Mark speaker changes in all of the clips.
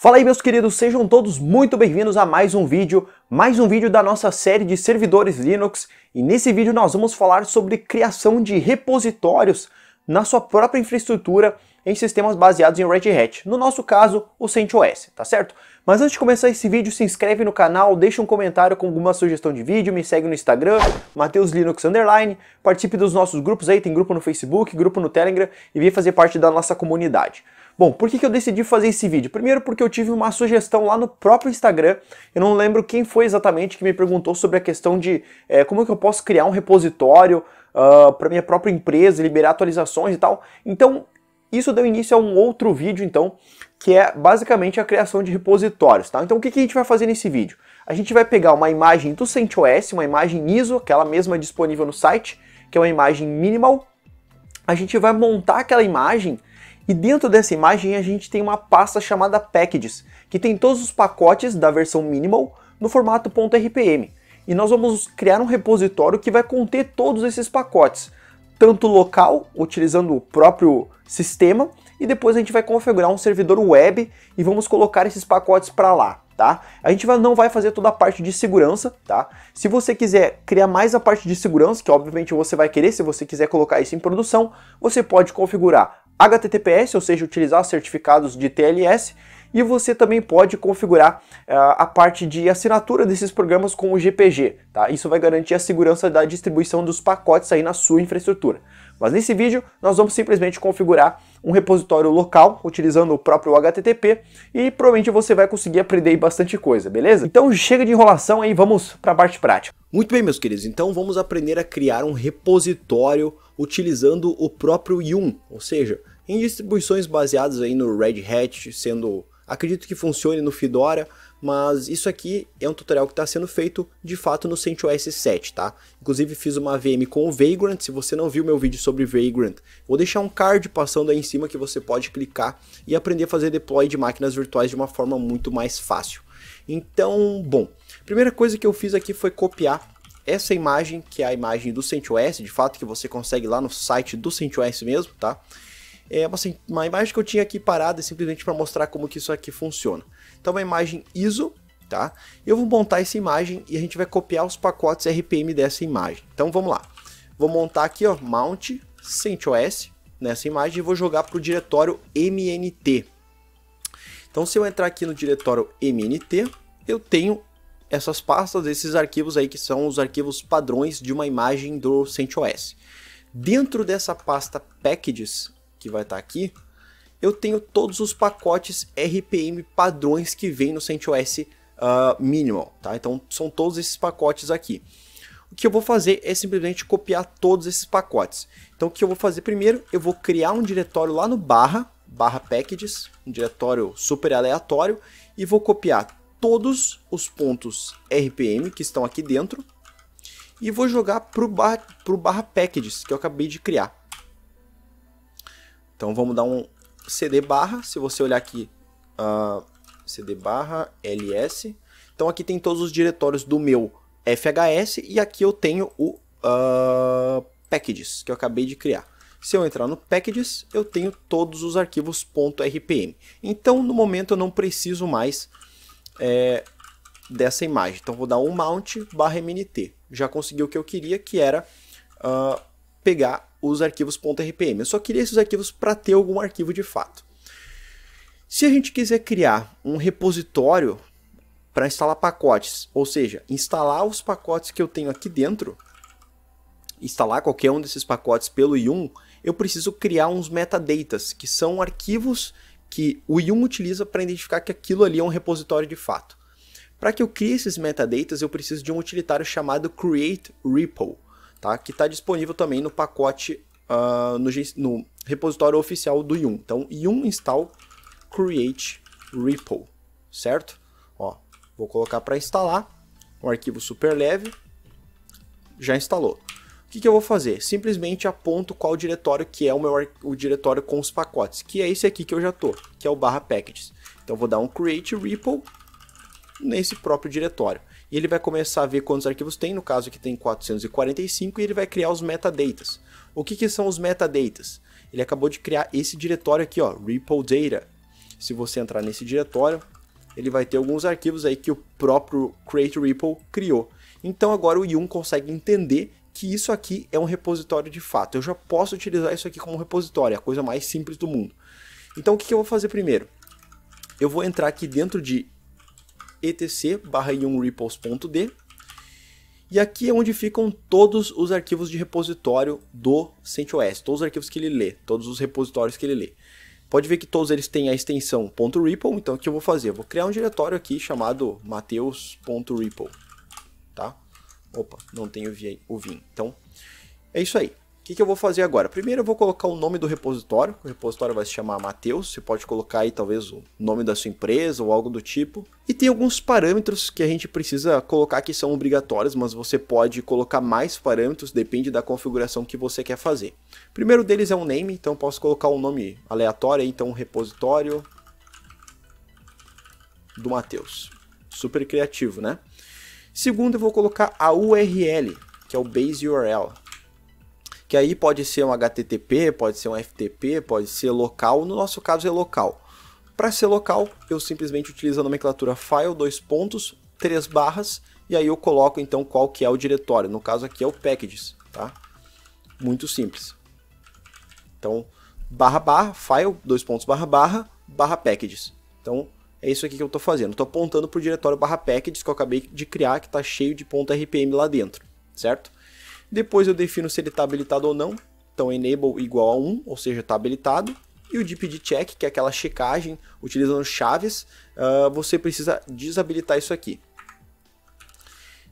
Speaker 1: Fala aí meus queridos, sejam todos muito bem-vindos a mais um vídeo, mais um vídeo da nossa série de servidores Linux e nesse vídeo nós vamos falar sobre criação de repositórios na sua própria infraestrutura em sistemas baseados em Red Hat, no nosso caso o CentOS, tá certo? Mas antes de começar esse vídeo, se inscreve no canal, deixa um comentário com alguma sugestão de vídeo, me segue no Instagram, MateusLinux Underline, participe dos nossos grupos aí, tem grupo no Facebook, grupo no Telegram e vem fazer parte da nossa comunidade. Bom, por que, que eu decidi fazer esse vídeo? Primeiro porque eu tive uma sugestão lá no próprio Instagram, eu não lembro quem foi exatamente que me perguntou sobre a questão de é, como é que eu posso criar um repositório uh, ah, para minha própria empresa, liberar atualizações e tal. Então, isso deu início a um outro vídeo, então, que é basicamente a criação de repositórios, tá? Então, o que, que a gente vai fazer nesse vídeo? A gente vai pegar uma imagem do CentOS, uma imagem ISO, aquela mesma disponível no site, que é uma imagem minimal. A gente vai montar aquela imagem e dentro dessa imagem a gente tem uma pasta chamada Packages, que tem todos os pacotes da versão Minimal no formato .rpm. E nós vamos criar um repositório que vai conter todos esses pacotes, tanto local, utilizando o próprio sistema, e depois a gente vai configurar um servidor web e vamos colocar esses pacotes para lá, tá? A gente vai, não vai fazer toda a parte de segurança, tá? Se você quiser criar mais a parte de segurança, que obviamente você vai querer, se você quiser colocar isso em produção, você pode configurar HTTPS, ou seja, utilizar certificados de TLS, e você também pode configurar uh, a parte de assinatura desses programas com o GPG, tá? Isso vai garantir a segurança da distribuição dos pacotes aí na sua infraestrutura. Mas nesse vídeo nós vamos simplesmente configurar um repositório local utilizando o próprio HTTP e provavelmente você vai conseguir aprender bastante coisa, beleza? Então chega de enrolação aí, vamos para a parte prática. Muito bem, meus queridos, então vamos aprender a criar um repositório utilizando o próprio Yum, ou seja, em distribuições baseadas aí no Red Hat, sendo acredito que funcione no Fedora, mas isso aqui é um tutorial que está sendo feito de fato no CentOS 7, tá? Inclusive fiz uma VM com o Vagrant, se você não viu meu vídeo sobre Vagrant, vou deixar um card passando aí em cima que você pode clicar e aprender a fazer deploy de máquinas virtuais de uma forma muito mais fácil. Então, bom, primeira coisa que eu fiz aqui foi copiar essa imagem, que é a imagem do CentOS, de fato, que você consegue lá no site do CentOS mesmo, tá? É uma, uma imagem que eu tinha aqui parada simplesmente para mostrar como que isso aqui funciona. Então, uma imagem ISO, tá? Eu vou montar essa imagem e a gente vai copiar os pacotes RPM dessa imagem. Então, vamos lá. Vou montar aqui, ó, mount CentOS nessa imagem e vou jogar para o diretório MNT. Então, se eu entrar aqui no diretório MNT, eu tenho essas pastas, esses arquivos aí que são os arquivos padrões de uma imagem do CentOS. Dentro dessa pasta packages, que vai estar tá aqui, eu tenho todos os pacotes RPM padrões que vem no CentOS uh, Minimal, tá? Então são todos esses pacotes aqui. O que eu vou fazer é simplesmente copiar todos esses pacotes. Então o que eu vou fazer primeiro, eu vou criar um diretório lá no barra, barra packages, um diretório super aleatório, e vou copiar todos os pontos RPM que estão aqui dentro e vou jogar para o barra, pro barra packages que eu acabei de criar. Então vamos dar um cd barra, se você olhar aqui, uh, ah, cd barra ls. Então aqui tem todos os diretórios do meu FHS e aqui eu tenho o uh, packages que eu acabei de criar. Se eu entrar no packages, eu tenho todos os arquivos .rpm. Então no momento eu não preciso mais é, dessa imagem. Então vou dar um mount barra mnt. Já consegui o que eu queria, que era uh, pegar os arquivos .rpm. Eu só queria esses arquivos para ter algum arquivo de fato. Se a gente quiser criar um repositório para instalar pacotes, ou seja, instalar os pacotes que eu tenho aqui dentro, instalar qualquer um desses pacotes pelo i1, eu preciso criar uns metadatas, que são arquivos que o Yum utiliza para identificar que aquilo ali é um repositório de fato. Para que eu crie esses metadatas, eu preciso de um utilitário chamado create repo, tá? que está disponível também no pacote, uh, no, no, repositório oficial do Yum. Então, Yum install create repo, certo? Ó, vou colocar para instalar, um arquivo super leve, já instalou. O que, que, eu vou fazer? Simplesmente aponto qual diretório que é o meu o diretório com os pacotes, que é esse aqui que eu já tô, que é o barra packages. Então vou dar um create ripple nesse próprio diretório. E ele vai começar a ver quantos arquivos tem, no caso aqui tem 445, e ele vai criar os metadatas. O que, que são os metadatas? Ele acabou de criar esse diretório aqui, ó, ripple data. Se você entrar nesse diretório, ele vai ter alguns arquivos aí que o próprio Create Ripple criou. Então agora o Yum consegue entender que isso aqui é um repositório de fato. Eu já posso utilizar isso aqui como repositório, é a coisa mais simples do mundo. Então o que, que eu vou fazer primeiro? Eu vou entrar aqui dentro de etc barra repost.d e aqui é onde ficam todos os arquivos de repositório do CentOS, todos os arquivos que ele lê, todos os repositórios que ele lê. Pode ver que todos eles têm a extensão .ripple, então o que eu vou fazer? Eu vou criar um diretório aqui chamado mateus.ripple, tá? Opa, não tem o vim. Então, é isso aí. O que, que eu vou fazer agora? Primeiro eu vou colocar o nome do repositório. O repositório vai se chamar Mateus. Você pode colocar aí talvez o nome da sua empresa ou algo do tipo. E tem alguns parâmetros que a gente precisa colocar que são obrigatórios, mas você pode colocar mais parâmetros, depende da configuração que você quer fazer. O primeiro deles é um name, então posso colocar um nome aleatório, então repositório do Mateus. Super criativo, né? Segundo, eu vou colocar a URL, que é o base URL. Que aí pode ser um HTTP, pode ser um FTP, pode ser local. No nosso caso é local. Para ser local, eu simplesmente utilizo a nomenclatura file, dois pontos, três barras, e aí eu coloco então qual que é o diretório. No caso aqui é o packages, tá? Muito simples. Então, barra barra, file, dois pontos, barra barra, barra packages. Então, é isso aqui que eu estou fazendo. Estou apontando para o diretório barra packages que eu acabei de criar, que está cheio de ponto RPM lá dentro, certo? Depois eu defino se ele está habilitado ou não. Então enable igual a 1, ou seja, está habilitado. E o DPD check, que é aquela checagem utilizando chaves, uh, você precisa desabilitar isso aqui.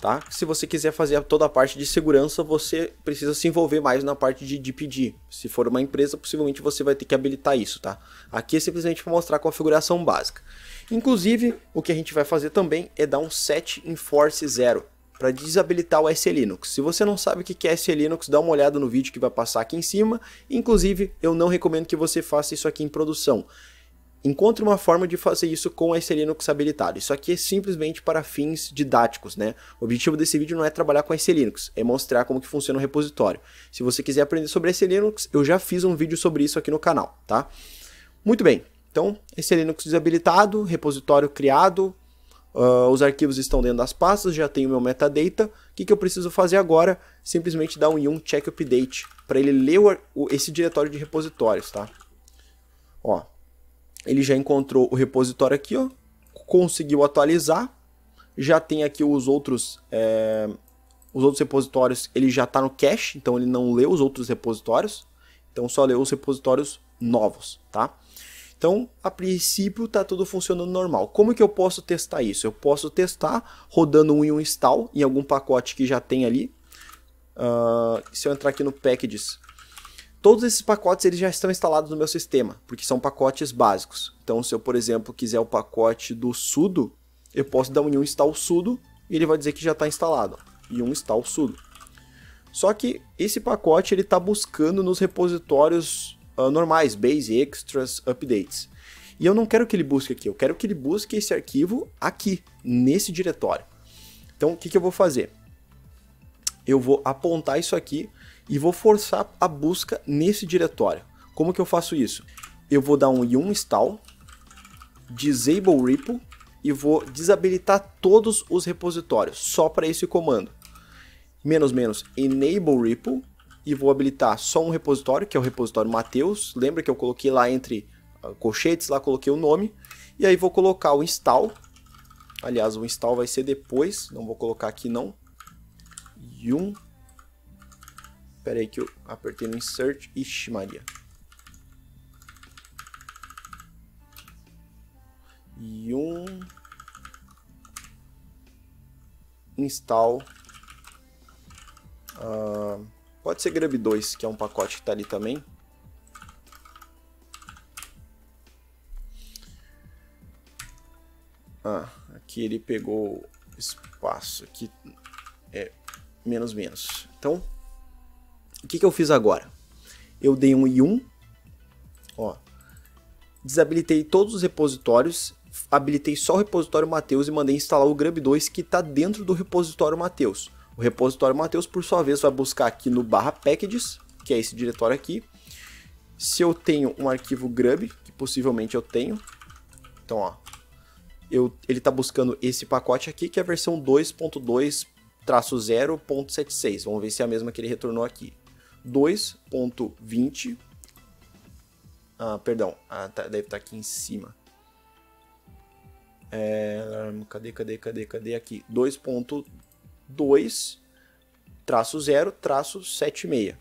Speaker 1: Tá? Se você quiser fazer toda a parte de segurança, você precisa se envolver mais na parte de DPD. Se for uma empresa, possivelmente você vai ter que habilitar isso, tá? Aqui é simplesmente para mostrar a configuração básica. Inclusive, o que a gente vai fazer também é dar um set em force 0 para desabilitar o S Linux. Se você não sabe o que é S Linux, dá uma olhada no vídeo que vai passar aqui em cima. Inclusive, eu não recomendo que você faça isso aqui em produção. Encontre uma forma de fazer isso com S Linux habilitado. Isso aqui é simplesmente para fins didáticos, né? O objetivo desse vídeo não é trabalhar com S Linux, é mostrar como que funciona o repositório. Se você quiser aprender sobre S Linux, eu já fiz um vídeo sobre isso aqui no canal, tá? Muito bem, então, esse é Linux desabilitado, repositório criado, uh, os arquivos estão dentro das pastas, já tenho meu metadata. O que, que eu preciso fazer agora? Simplesmente dar um yum check update para ele ler o, o, esse diretório de repositórios, tá? Ó, ele já encontrou o repositório aqui, ó, conseguiu atualizar, já tem aqui os outros, é, os outros repositórios, ele já está no cache, então ele não leu os outros repositórios, então só leu os repositórios novos, tá? Então, a princípio está tudo funcionando normal. Como que eu posso testar isso? Eu posso testar rodando um install em algum pacote que já tem ali. Uh, se eu entrar aqui no packages, todos esses pacotes eles já estão instalados no meu sistema, porque são pacotes básicos. Então, se eu, por exemplo, quiser o pacote do sudo, eu posso dar um install sudo e ele vai dizer que já está instalado. E um install sudo. Só que esse pacote ele está buscando nos repositórios uh, normais, base, extras, updates. E eu não quero que ele busque aqui, eu quero que ele busque esse arquivo aqui, nesse diretório. Então, o que, que eu vou fazer? Eu vou apontar isso aqui e vou forçar a busca nesse diretório. Como que eu faço isso? Eu vou dar um yum install, disable repo e vou desabilitar todos os repositórios, só para esse comando. Menos menos enable repo e vou habilitar só um repositório, que é o repositório Mateus. Lembra que eu coloquei lá entre ah, colchetes, lá coloquei o nome. E aí vou colocar o install. Aliás, o install vai ser depois, não vou colocar aqui não. Yum. Espera aí que eu apertei no insert. Ixi Maria. Yum. Install. Uh Pode ser Grub 2, que é um pacote que tá ali também. Ah, aqui ele pegou espaço, aqui é menos menos. Então, o que, que eu fiz agora? Eu dei um I1, ó, desabilitei todos os repositórios, habilitei só o repositório Mateus e mandei instalar o Grub 2 que está dentro do repositório Mateus. O repositório Mateus, por sua vez, vai buscar aqui no barra packages, que é esse diretório aqui. Se eu tenho um arquivo grub, que possivelmente eu tenho, então ó, eu, ele está buscando esse pacote aqui, que é a versão 2.2-0.76. Vamos ver se é a mesma que ele retornou aqui. 2.20. Ah, perdão, ah, tá, deve estar tá aqui em cima. É, cadê, cadê, cadê, cadê aqui? 2.20. 2 traço 0 traço 76,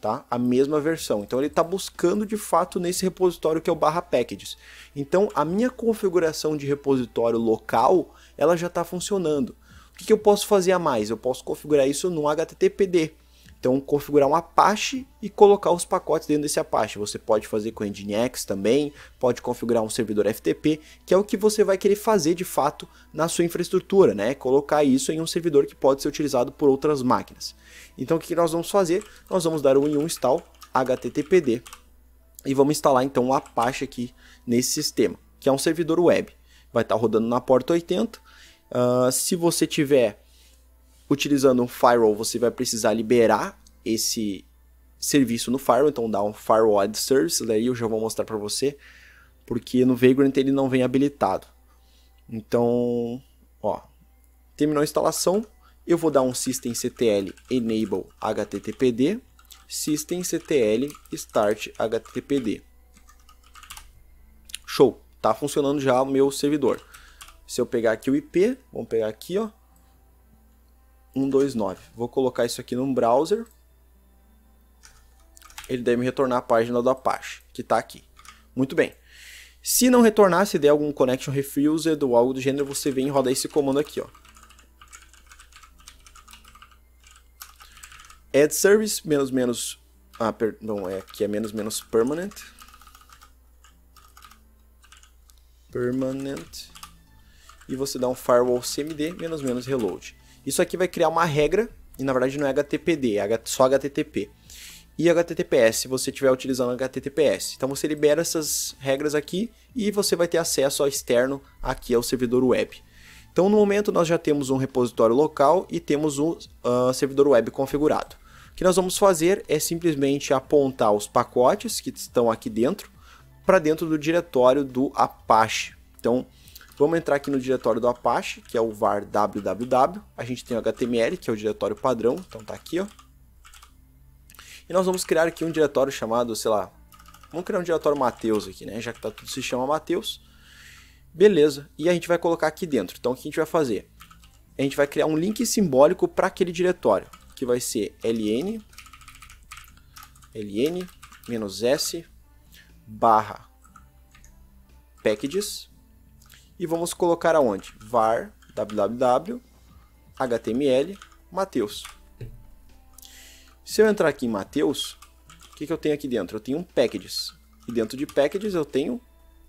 Speaker 1: tá? A mesma versão. Então ele está buscando de fato nesse repositório que é o barra packages. Então a minha configuração de repositório local, ela já está funcionando. O que, que eu posso fazer a mais? Eu posso configurar isso no HTTPD então, configurar um Apache e colocar os pacotes dentro desse Apache. Você pode fazer com o Nginx também, pode configurar um servidor FTP, que é o que você vai querer fazer de fato na sua infraestrutura, né? Colocar isso em um servidor que pode ser utilizado por outras máquinas. Então, o que nós vamos fazer? Nós vamos dar um em um install httpd e vamos instalar então o Apache aqui nesse sistema, que é um servidor web. Vai estar rodando na porta 80. Uh, ah, se você tiver Utilizando um firewall, você vai precisar liberar esse serviço no firewall, então dá um firewall ad service, daí eu já vou mostrar para você, porque no Vagrant ele não vem habilitado. Então, ó, terminou a instalação, eu vou dar um systemctl enable httpd, systemctl start httpd. Show, tá funcionando já o meu servidor. Se eu pegar aqui o IP, vamos pegar aqui, ó, 129. Vou colocar isso aqui num browser. Ele deve me retornar a página do Apache, que está aqui. Muito bem. Se não retornar, se der algum connection refused ou algo do gênero, você vem rodar esse comando aqui, ó. Add service, menos, menos... Ah, perdão, é, aqui é menos, menos permanent. Permanent. E você dá um firewall cmd, menos, menos reload. Isso aqui vai criar uma regra, e na verdade não é HTTPD, é só HTTP. E HTTPS, se você estiver utilizando HTTPS. Então você libera essas regras aqui e você vai ter acesso ao externo aqui ao servidor web. Então no momento nós já temos um repositório local e temos o uh, servidor web configurado. O que nós vamos fazer é simplesmente apontar os pacotes que estão aqui dentro para dentro do diretório do Apache. Então Vamos entrar aqui no diretório do Apache, que é o var www. A gente tem o HTML, que é o diretório padrão, então tá aqui, ó. E nós vamos criar aqui um diretório chamado, sei lá, vamos criar um diretório Mateus aqui, né? Já que tá tudo se chama Mateus. Beleza, e a gente vai colocar aqui dentro. Então o que a gente vai fazer? A gente vai criar um link simbólico para aquele diretório, que vai ser ln ln-s barra packages e vamos colocar aonde? var www html Mateus. Se eu entrar aqui em Mateus, o que, que eu tenho aqui dentro? Eu tenho um packages. E dentro de packages eu tenho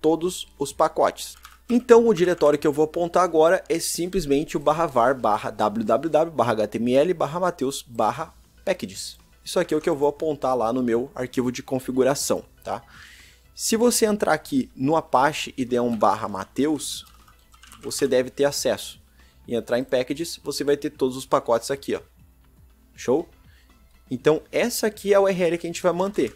Speaker 1: todos os pacotes. Então o diretório que eu vou apontar agora é simplesmente o barra var barra www barra html barra mateus barra packages. Isso aqui é o que eu vou apontar lá no meu arquivo de configuração, tá? Se você entrar aqui no Apache e der um barra Mateus, você deve ter acesso. E entrar em packages, você vai ter todos os pacotes aqui, ó. Show? Então essa aqui é a URL que a gente vai manter.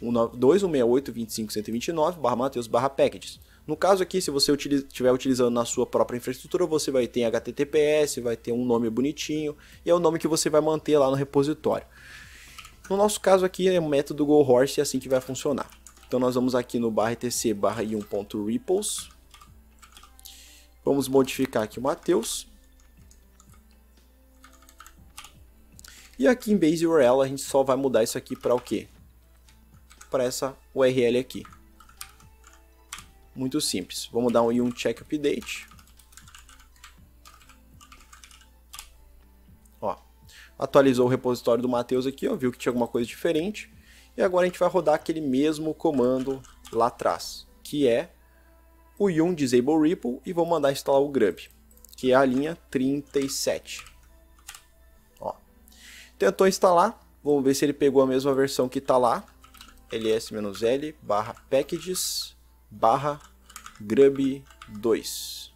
Speaker 1: 2168.25.129 barra Mateus barra packages. No caso aqui, se você estiver utilizando na sua própria infraestrutura, você vai ter HTTPS, vai ter um nome bonitinho, e é o nome que você vai manter lá no repositório. No nosso caso aqui, é o método GoHorse, é assim que vai funcionar. Então nós vamos aqui no barra etc barra i ripples Vamos modificar aqui o Matheus. E aqui em base URL a gente só vai mudar isso aqui para o quê? Para essa URL aqui. Muito simples. Vamos dar um, um check update. Ó, atualizou o repositório do Matheus aqui, ó, viu que tinha alguma coisa diferente. E agora a gente vai rodar aquele mesmo comando lá atrás, que é o yum disable ripple e vou mandar instalar o grub, que é a linha 37. Ó. Tentou instalar, vamos ver se ele pegou a mesma versão que está lá, ls-l barra packages barra grub 2.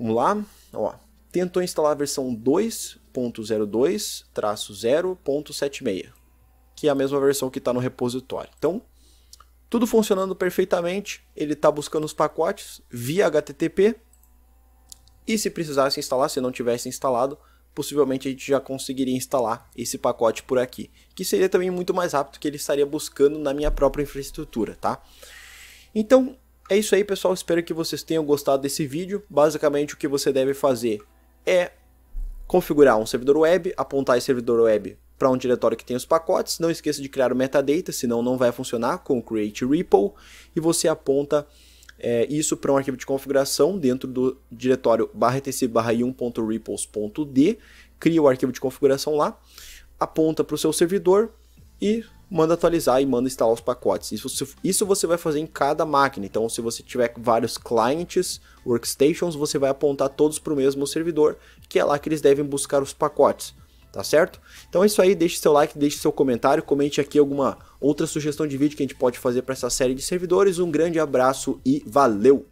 Speaker 1: Vamos lá, ó, tentou instalar a versão 2, 002 076 que é a mesma versão que está no repositório. Então, tudo funcionando perfeitamente, ele está buscando os pacotes via HTTP, e se precisasse instalar, se não tivesse instalado, possivelmente a gente já conseguiria instalar esse pacote por aqui, que seria também muito mais rápido que ele estaria buscando na minha própria infraestrutura, tá? Então, é isso aí, pessoal. Espero que vocês tenham gostado desse vídeo. Basicamente, o que você deve fazer é configurar um servidor web, apontar esse servidor web para um diretório que tem os pacotes, não esqueça de criar o metadata, senão não vai funcionar com o create repo, e você aponta é, isso para um arquivo de configuração dentro do diretório etc 1.repos.d, cria o arquivo de configuração lá, aponta para o seu servidor e manda atualizar e manda instalar os pacotes. Isso, isso você vai fazer em cada máquina. Então, se você tiver vários clientes, workstations, você vai apontar todos para o mesmo servidor, que é lá que eles devem buscar os pacotes. Tá certo? Então é isso aí, deixe seu like, deixe seu comentário, comente aqui alguma outra sugestão de vídeo que a gente pode fazer para essa série de servidores. Um grande abraço e valeu!